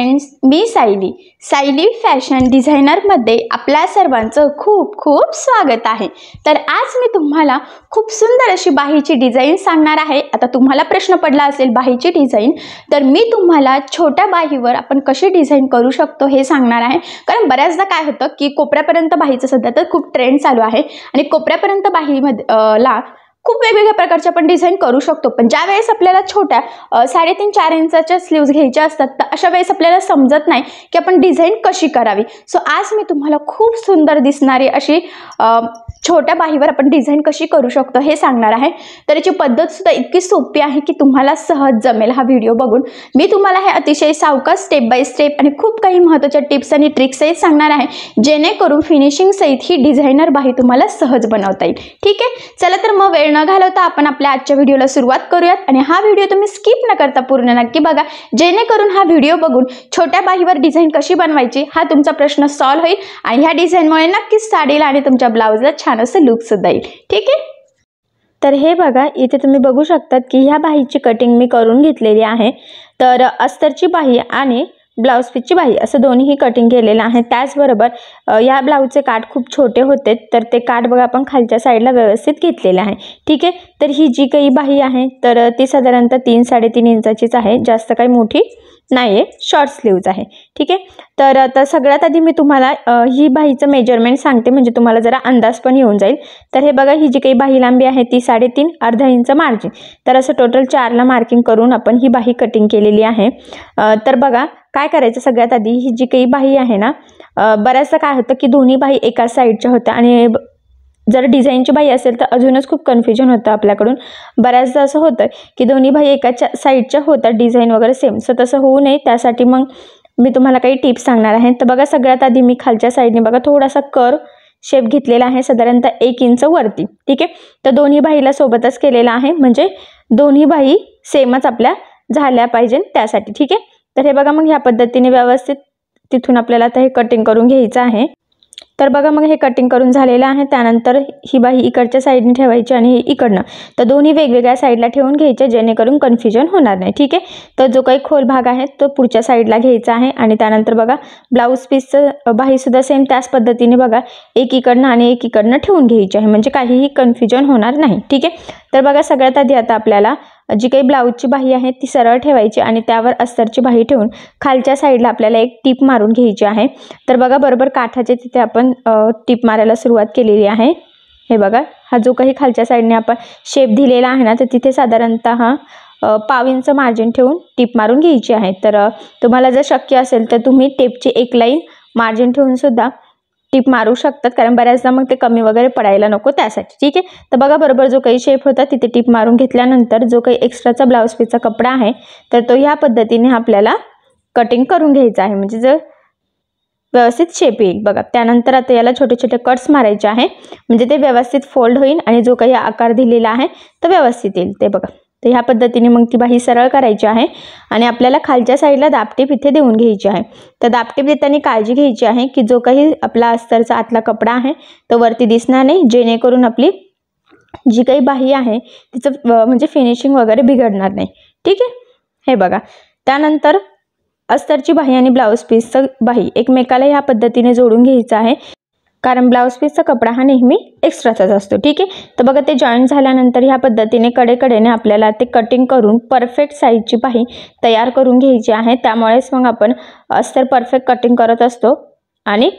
friends मी Sayali Sayali fashion डिझायनरमध्ये आपल्या सर्वांचं खूप खूप स्वागत आहे तर आज मी तुम्हाला खूप सुंदर अशी बाहीची डिझाईन सांगणार आहे आता तुम्हाला प्रश्न पडला असेल बाहीची डिझाईन तर मी तुम्हाला छोट्या बाहीवर आपण कशी डिझाईन करू शकतो हे सांगणार आहे कारण बऱ्याचदा काय होतं की कोपऱ्यापर्यंत बाहीचं सध्या तर खूप ट्रेंड चालू आहे आणि कोपऱ्यापर्यंत बाहीमध्ये ला खूप वेगवेगळ्या प्रकारचे आपण डिझाईन करू शकतो पण ज्या वेळेस आपल्याला छोट्या साडेतीन चार इंचाच्या स्लीव्ज घ्यायच्या असतात तर अशा वेळेस आपल्याला समजत नाही की आपण डिझाईन कशी करावी सो आज मी तुम्हाला खूप सुंदर दिसणारी अशी छोट्या बाहीवर आपण डिझाईन कशी करू शकतो हे सांगणार आहे तर याची सुद्धा इतकी सोपी आहे की तुम्हाला सहज जमेल हा व्हिडिओ बघून मी तुम्हाला हे अतिशय सावका स्टेप बाय स्टेप आणि खूप काही महत्त्वाच्या टिप्स आणि ट्रिक्सही सांगणार आहे जेणेकरून फिनिशिंग सहित ही डिझायनर बाही तुम्हाला सहज बनवता येईल ठीक आहे चला तर मग वेळ न घालवता आपण आपल्या आजच्या व्हिडिओला सुरुवात करूयात आणि हा व्हिडिओ तुम्ही स्किप न करता पूर्ण नक्की बघा जेणेकरून हा व्हिडिओ बघून छोट्या बाहीवर डिझाईन कशी बनवायची हा तुमचा प्रश्न सॉल्व होईल आणि ह्या डिझाईनमुळे नक्कीच साडीला आणि तुमच्या ब्लाऊजला छान छान लुक्स जाईल ठीक आहे तर हे बघा इथे तुम्ही बघू शकतात की ह्या बाहीची कटिंग मी करून घेतलेली आहे तर अस्तरची बाही आणि ब्लाऊज पीसची बाही असं दोन्हीही कटिंग केलेलं आहे त्याचबरोबर या ब्लाऊजचे काठ खूप छोटे होते तर ते काठ बघा आपण खालच्या साईडला व्यवस्थित घेतलेलं आहे ठीक आहे तर ही जी काही बाही आहे तर ती साधारणतः तीन साडेतीन इंचाचीच आहे जास्त काही मोठी नाही आहे शॉर्ट स्लीव्ज आहे ठीक आहे तर आता सगळ्यात आधी मी तुम्हाला ही बाहीचं मेजरमेंट सांगते म्हणजे तुम्हाला जरा अंदाज पण येऊन जाईल तर हे बघा ही जी काही बाही लांबी आहे ती साडेतीन अर्धा इंच मार्जिन तर असं टोटल चारला मार्किंग करून आपण ही बाही कटिंग केलेली आहे तर बघा काय करायचं सगळ्यात आधी ही जी काही बाही आहे ना बऱ्याचदा काय होतं की दोन्ही बाही एकाच साईडच्या होत्या आणि जर डिझाईनची बाई असेल तर अजूनच खूप कन्फ्युजन होतं आपल्याकडून बऱ्याचदा असं होतं की दोन्ही बाई एकाच्या साईडच्या होतात डिझाईन वगैरे सेम सो तसं होऊ नये त्यासाठी मग मी तुम्हाला काही टिप्स सांगणार आहे तर बघा सगळ्यात आधी मी खालच्या साईडने बघा थोडासा कर शेप घेतलेला आहे साधारणतः एक इंच वरती ठीक आहे तर दोन्ही बाईला सोबतच केलेला आहे म्हणजे दोन्ही बाई सेमच आपल्या झाल्या पाहिजे त्यासाठी ठीक आहे तर हे बघा मग ह्या पद्धतीने व्यवस्थित तिथून आपल्याला आता हे कटिंग करून घ्यायचं आहे तर बघा मग हे कटिंग करून झालेलं आहे त्यानंतर ही बाही इकडच्या साईडने ठेवायची आणि ही इकडनं तर दोन्ही वेगवेगळ्या साईडला ठेवून घ्यायचे जेणेकरून कन्फ्युजन होणार नाही ठीक आहे तर जो काही खोल भाग आहे तो पुढच्या साईडला घ्यायचा आहे आणि त्यानंतर बघा ब्लाऊज पीसचं बाहीसुद्धा सेम त्याच पद्धतीने बघा एक इकडनं आणि एक इकडनं ठेवून घ्यायची आहे म्हणजे काहीही कन्फ्युजन होणार नाही ठीक आहे तर बघा सगळ्यात आधी आता आपल्याला जी ब्लाउज की बाही है ती सरळ ठेवायची आणि त्यावर अस्तरची बाही ठेवून खालच्या साईडला एक टीप मार्ग घ्यायची आहे तर बघा बरोबर काठाचे तिथे आपण टीप मारा सुरुवात केलेली आहे हे बघा हा जो काही खालच्या साईडने आपण शेप दिलेला है ना तो तिथे साधारणत पाव इंच मार्जिन टीप मारून घ्यायची आहे तर तुम्हाला जर शक्य असेल तर तुम्ही टेपची एक लाइन मार्जिन सुधा टीप मारू शकतात कारण बयाचा मग कमी वगैरह पड़ा नको त्यासाठी ठीक है तो बघा बरोबर जो कहीं शेप होता तिथे टीप मारून घर जो काही एक्स्ट्राचा ब्लाउज पीसचा कपडा है तो तो हा पद्धति ने अपने कटिंग करूँ घे जो व्यवस्थित शेप येईल बघा आता याला छोटे छोटे कट्स मारा है म्हणजे ते व्यवस्थित फोल्ड होईल जो काही आकार दिलेला है तो व्यवस्थित येईल तर ह्या पद्धतीने मग ती बाही सरल कराई आहे आणि आपल्याला खालच्या साईडला दापटीप इधे देऊन घ्यायची देता तर दापटीप देताना काळजी जो का आपला अस्तरचा आतला कपडा आहे तो वरती दिसणार नहीं जेनेकर अपनी जी का बाही है तिचं म्हणजे फिनिशिंग वगैरह बिगड़ना नहीं ठीक है हे बघा त्यानंतर अस्तरची बाही आणि ब्लाऊज पीसचं बाही एकमेकाला ह्या पद्धतीने जोडून घ्यायचं कारण ब्लाऊज पीसचा कपडा हा नेहमी एक्स्ट्राचाच ठीक है तो बघा जॉइंट जॉईन झाल्यानंतर ह्या पद्धतीने कडेकडेने आपल्याला ते कटिंग करूँ परफेक्ट साइज की बाही तैयार करूँ आहे त्यामुळेच मग आपण अस्तर परफेक्ट कटिंग करो असतो आणि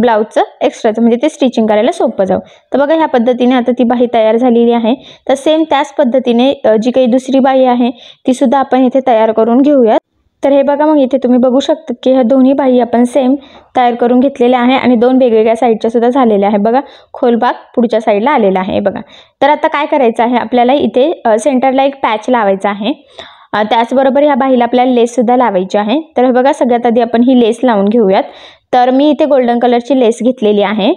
ब्लाऊजचं एक्स्ट्राचं स्टिचिंग करायला सोपं जाओ तो बघा ह्या पद्धतीने आता ती बाही तैयार है तो तर सेम त्याच पद्धतीने जी काही दुसरी बाही है तीसुद्धा आपण इथे तयार करून घेऊयात तर हे बघा मग इथे तुम्ही बघू शकतात की ह्या दोन्ही बाही आपण सेम तयार करून घेतलेल्या आहे आणि दोन वेगवेगळ्या साईडच्या सुद्धा झालेल्या आहे बघा खोल पुढच्या साईडला आलेला आहे बघा तर आता काय करायचं आहे आपल्याला इथे सेंटरला एक पॅच लावायचा आहे त्याचबरोबर ह्या बाहीला आपल्याला लेससुद्धा लावायची आहे तर हे बघा सगळ्यात आधी आपण ही लेस लावून घेऊयात तर मी इथे गोल्डन कलरची लेस घेतलेली आहे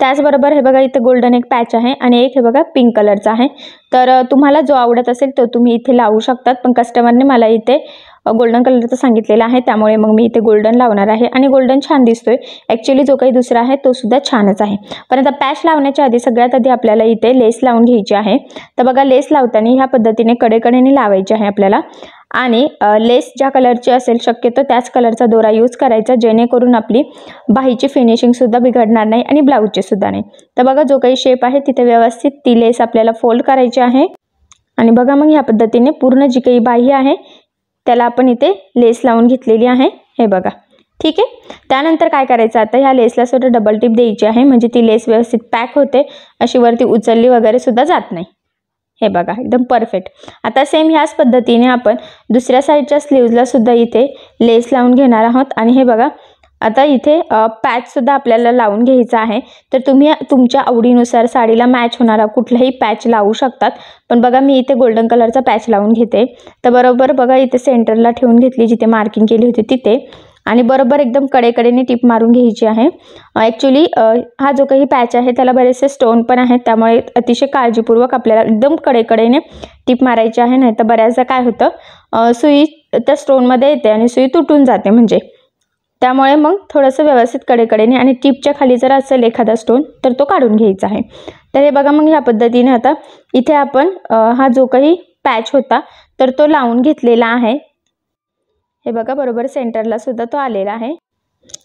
त्याचबरोबर हे बघा इथे गोल्डन एक पॅच आहे आणि एक हे बघा पिंक कलरचा आहे तर तुम्हाला जो आवडत असेल तो तुम्ही इथे लावू शकतात पण कस्टमरने मला इथे गोल्डन कलरचं सांगितलेलं है त्यामुळे मग मी इथे गोल्डन लावणार है आणि गोल्डन छान दिसतोय ॲक्च्युली जो का दुसरा है तो सुधा छानच है पण आता पॅच लावण्याच्या आधी सगळ्यात आधी आपल्याला इथे लेस लावून घ्यायची तो बगा लेस लावताना हा पद्धति कडेकडेने लावायची आहे आपल्याला आणि लेस ज्या कलरची शक्य तो कलर का दोरा यूज जेनेकर अपनी बाही बाहीची फिनिशिंगसुद्धा बिघडणार नाही आणि ब्लाऊजची सुधा नहीं तो बघा जो काही शेप है तिथे व्यवस्थित ती लेस आपल्याला फोल्ड करायची है आणि बघा मग ह्या पद्धतीने पूर्ण जी काही बाही है त्याला आपण इथे लेस लावून घेतलेली आहे हे बघा ठीक आहे त्यानंतर काय करायचं आता ह्या लेसला सुद्धा डबल टिप द्यायची आहे म्हणजे ती लेस व्यवस्थित पॅक होते अशी वरती उचलली वगैरे सुद्धा जात नाही हे बघा एकदम परफेक्ट आता सेम ह्याच पद्धतीने आपण दुसऱ्या साईडच्या स्लीवला सुद्धा इथे लेस लावून घेणार आहोत आणि हे बघा आता इथे पॅचसुद्धा आपल्याला लावून घ्यायचा आहे तर तुम्ही तुमच्या आवडीनुसार साडीला मॅच होणारा कुठलाही पॅच लावू शकतात पण बघा मी इथे गोल्डन कलरचा पॅच लावून घेते तर बरोबर बघा इथे सेंटरला ठेवून घेतली जिथे मार्किंग केली होती तिथे आणि बरोबर एकदम कडेकडेने टीप मारून घ्यायची आहे ॲक्च्युली हा जो काही पॅच आहे त्याला बरेचसे स्टोन पण आहेत त्यामुळे अतिशय काळजीपूर्वक आपल्याला एकदम कडेकडेने टीप मारायची आहे नाही तर बऱ्याचदा काय होतं सुई त्या स्टोनमध्ये येते आणि सुई तुटून जाते म्हणजे ता मग थोड़स व्यवस्थित कड़ेक आणि टिपच्या खाली जर असेल एखादा स्टोन तर तो काढून घ्यायचा आहे तर हे मग ह्या पद्धतीने आता इथे अपन हा जो काही पैच होता तर तो लावून घेतलेला सेंटरला सुधा तो आलेला आहे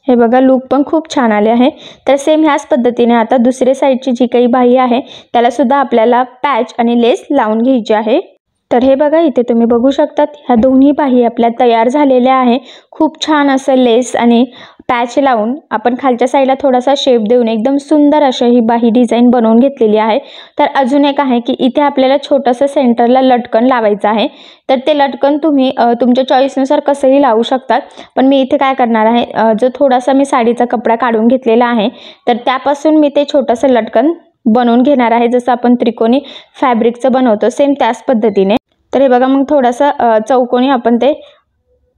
हे बघा लूक पण छान आए आहे तर सेम ह्याच पद्धतीने आता दुसरे साइड की जी का बाही है त्यालासुद्धा अपने पैच आणि लेस लावून घ्यायची आहे तर हे बघा इथे तुम्ही बघू शकतात ह्या दोन्ही बाही अपने तैयार है खूब छान अस लेस पैच पॅच लावून आपण खालच्या साईडला थोडासा शेप देऊन एकदम सुंदर अशी ही बाही डिझाईन बनवून घेतलेली आहे एक है कि इतने अपने छोटस सेंटरला लटकन लावायचं आहे ते लटकन तुम्ही तुमच्या चॉईसनुसार कसंही लावू शकतात पण मी इथे काय करणार आहे जो थोडासा मी साडीचा कपडा काढून घेतलेला आहे तर त्यापासून मी लटकन बनवून घेणार आहे जसं आपण त्रिकोणी फॅब्रिकचं बनवतो सेम त्याच पद्धतीने तर हे बघा मग थोडासा चौकोनी आपण ते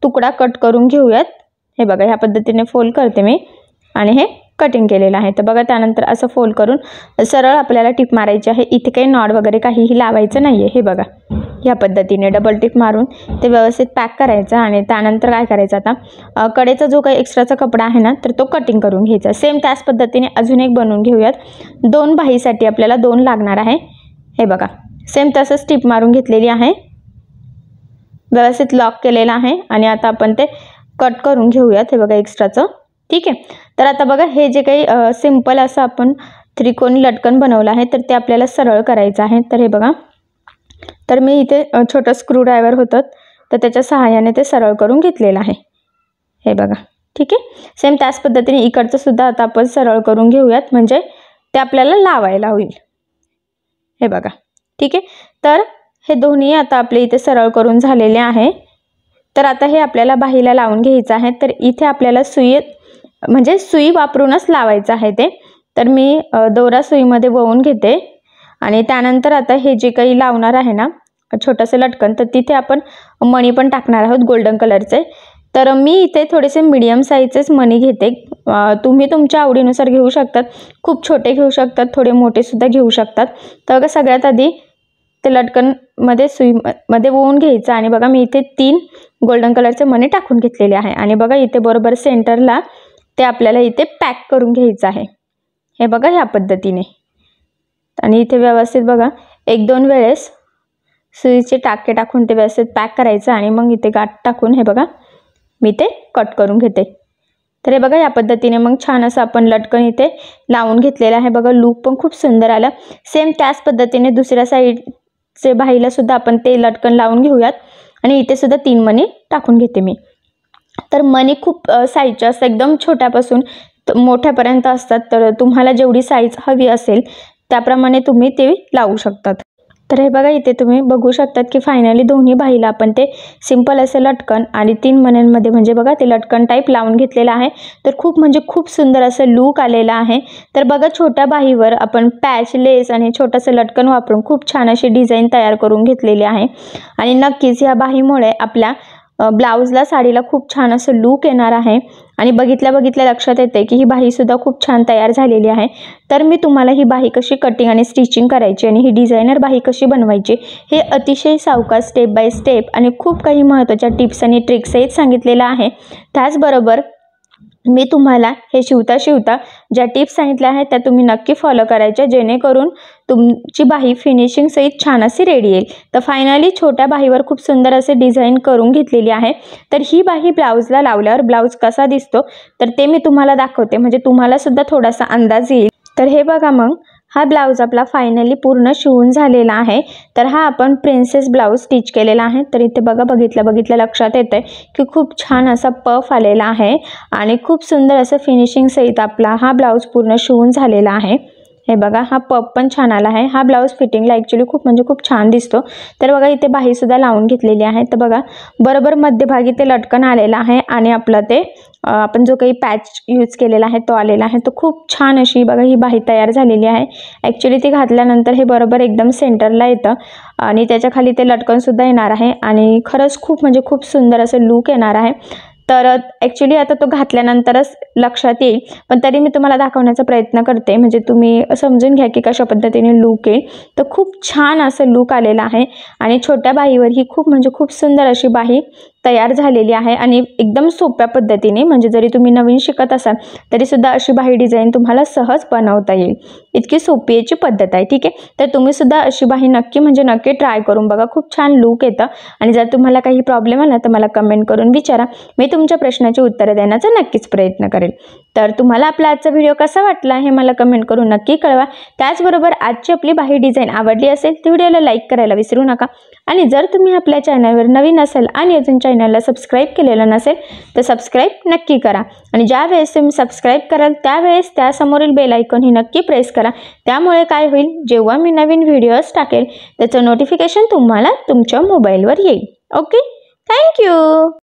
तुकडा कट करून घेऊयात हे बघा ह्या पद्धतीने फोल्ड करते मी आणि हे कटिंग केलेलं आहे तर बघा त्यानंतर असं फोल्ड करून सरळ आपल्याला टिप मारायची आहे इथे काही नॉड वगैरे काहीही लावायचं नाही आहे हे बघा ह्या पद्धतीने डबल टिप मारून ते व्यवस्थित पॅक करायचं आणि त्यानंतर काय करायचं आता कडेचा जो काही एक्स्ट्राचा कपडा आहे ना तर तो कटिंग करून घ्यायचा सेम त्याच पद्धतीने अजून एक बनवून घेऊयात दोन बाहीसाठी आपल्याला दोन लागणार आहे हे बघा सेम तसंच टिप मारून घेतलेली आहे व्यवस्थित लॉक केलेलं आहे आणि आता आपण ते कट करून घेऊयात हे बघा एक्स्ट्राचं ठीक आहे तर आता बघा हे जे काही सिम्पल असं आपण त्रिकोणी लटकन बनवलं आहे तर ते आपल्याला सरळ करायचं आहे तर हे बघा तर मी इथे छोटं स्क्रूड्रायव्हर होतं तर त्याच्या सहाय्याने ते सरळ करून घेतलेलं आहे हे बघा ठीक आहे सेम त्याच पद्धतीने इकडचं सुद्धा आता आपण सरळ करून घेऊयात म्हणजे ते आपल्याला लावायला होईल हे बघा ठीक आहे तर हे दोन्ही आता आपले इथे सरळ करून झालेले आहे तर आता हे आपल्याला बाहीला लावून घ्यायचं आहे तर इथे आपल्याला सुई म्हणजे सुई वापरूनच लावायचं आहे ते तर मी दोरा सुईमध्ये वळून घेते आणि त्यानंतर आता हे जे काही लावणार आहे ना छोटंसं लटकन तर तिथे आपण मणी पण टाकणार आहोत गोल्डन कलरचे तर मी इथे थोडेसे मीडियम साईजचेच मणी घेते तुम्ही तुमच्या आवडीनुसार घेऊ शकतात खूप छोटे घेऊ शकतात थोडे मोठेसुद्धा घेऊ शकतात तर सगळ्यात आधी ते लटकनमध्ये सुई मध्ये ओवून घ्यायचं आणि बघा मी इथे तीन गोल्डन कलरचे मणी टाकून घेतलेले आहे आणि बघा इथे बरोबर सेंटरला ते आपल्याला इथे पॅक करून घ्यायचं आहे हे बघा ह्या पद्धतीने आणि इथे व्यवस्थित बघा एक दोन वेळेस सुईचे टाके टाकून ते व्यवस्थित पॅक करायचं आणि मग इथे गाठ टाकून हे बघा मी ते कट करून घेते तर हे बघा या पद्धतीने मग छान असं आपण लटकन इथे लावून घेतलेलं आहे बघा लूक पण खूप सुंदर आलं सेम त्याच पद्धतीने दुसऱ्या साईड चे बाहीला सुद्धा आपण ते लटकन लावून घेऊयात आणि इथे सुद्धा तीन मणी टाकून घेते मी तर मणी खूप साईजच्या असतात एकदम छोट्यापासून मोठ्यापर्यंत असतात तर तुम्हाला जेवढी साईज हवी असेल त्याप्रमाणे तुम्ही ते लावू शकतात तर हे बघा इथे तुम्ही बघू शकतात की फायनली दोन्ही बाहीला आपण ते सिंपल असे लटकन आणि तीन मण्यांमध्ये म्हणजे बघा ते लटकन टाईप लावून घेतलेलं आहे तर खूप म्हणजे खूप सुंदर असं लूक आलेलं आहे तर बघा छोट्या बाहीवर आपण पॅच लेस आणि छोटंसं लटकन वापरून खूप छान अशी डिझाईन तयार करून घेतलेली आहे आणि नक्कीच ह्या बाहीमुळे आपल्या ब्लाउजला साडीला खूब छान असं लूक है आहे बगित बघितल्या बघितल्या लक्षात येते की ही बाहीसुद्धा खूप छान तैयार है तो मैं तुम्हारा तुम्हाला ही बाही कशी कटिंग और स्टिचिंग करायची आणि ही डिझायनर बाही कशी बनवायची हे अतिशय सावका स्टेप बाय स्टेप आ खूब का ही महत्त्वाच्या टिप्स आ ट्रिक्स ही संगित है तो बराबर मैं तुम्हारा शिवता शिवता ज्या टिप्स सांगितल्या आहेत त्या नक्की फॉलो करायच्या जेनेकर तुमची बाही फिनिशिंग सहित छान अशी रेडी तो फाइनली छोटा बाही बाहीवर खूप सुंदर असे डिझाईन करून घेतलेली आहे तर बाही ब्लाऊजला लावल्यावर ब्लाऊज कसा दिसतो तो मैं तुम्हारा दाखते दाखवते म्हणजे तुम्हाला सुद्धा थोडासा अंदाज येईल हे बघा मग हा ब्लाउज आपला फाइनली पूर्ण शिवन है तो हा अपन प्रिंसेस ब्लाउज स्टिच के आहे तर इथे बघा बघितल्या बघितल्या लक्षात येतं आहे छान असा पफ आलेला आहे सुंदर असं फिनिशिंग सहित आपला हा ब्लाउज पूर्ण शिवन है हे बघा हा पप छान आला है हा ब्लाउज फिटिंगला ॲक्च्युली खूप म्हणजे खूप छान दिसतो तो बघा इथे बाहीसुद्धा लावून घेतलेली आहे तर बघा बरोबर मध्यभागी लटकन आलेलं आहे ते आपण जो काही पॅच यूज के लिए तो आलेला आहे तो खूप छान अशी बघा ही बाही तैयार है आहे ती घातल्यानंतर हे बरोबर एकदम सेंटरला येतं आणि त्याच्या खाली ते लटकनसुद्धा येणार आहे आणि खरंच खूप म्हणजे खूप सुंदर अस लूक येणार आहे तर ॲक्च्युली आता तो घातल्यानंतरच लक्षात येईल पण तरी मी तुम्हाला दाखवण्याचा प्रयत्न करते म्हणजे तुम्ही समजून घ्या की कशा पद्धतीने लूक येईल तर खूप छान असं लूक आलेला आहे आणि छोट्या बाहीवर खूप म्हणजे खूप सुंदर अशी बाही तयार झालेली आहे आणि एकदम सोप्या पद्धतीने म्हणजे जरी तुम्ही नवीन शिकत असाल तरीसुद्धा अशी बाही डिझाईन तुम्हाला सहज बनवता येईल इतकी सोपी याची पद्धत आहे ठीक आहे तर तुम्ही सुद्धा अशी बाही नक्की म्हणजे नक्की ट्राय करून बघा खूप छान लूक येतं आणि जर तुम्हाला काही प्रॉब्लेम आला तर मला कमेंट करून विचारा मी तुमच्या प्रश्नाची उत्तरं देण्याचा नक्कीच प्रयत्न करेल तर तुम्हाला आपला आजचा व्हिडिओ कसा वाटला हे मला कमेंट करून नक्की कळवा त्याचबरोबर आजची आपली बाही डिझाईन आवडली असेल तर व्हिडिओला लाईक करायला विसरू नका आणि जर तुम्ही आपल्या चॅनलवर नवीन असेल आणि अजून चॅनलला सबस्क्राईब केलेलं नसेल तर सबस्क्राईब नक्की करा आणि ज्या वेळेस तुम्ही सबस्क्राईब कराल त्यावेळेस त्यासमोरील बेल आयकॉन ही नक्की प्रेस करा त्यामुळे काय होईल जेव्हा मी नवीन व्हिडिओज टाकेल त्याचं नोटिफिकेशन तुम्हाला तुमच्या मोबाईलवर येईल ओके थँक्यू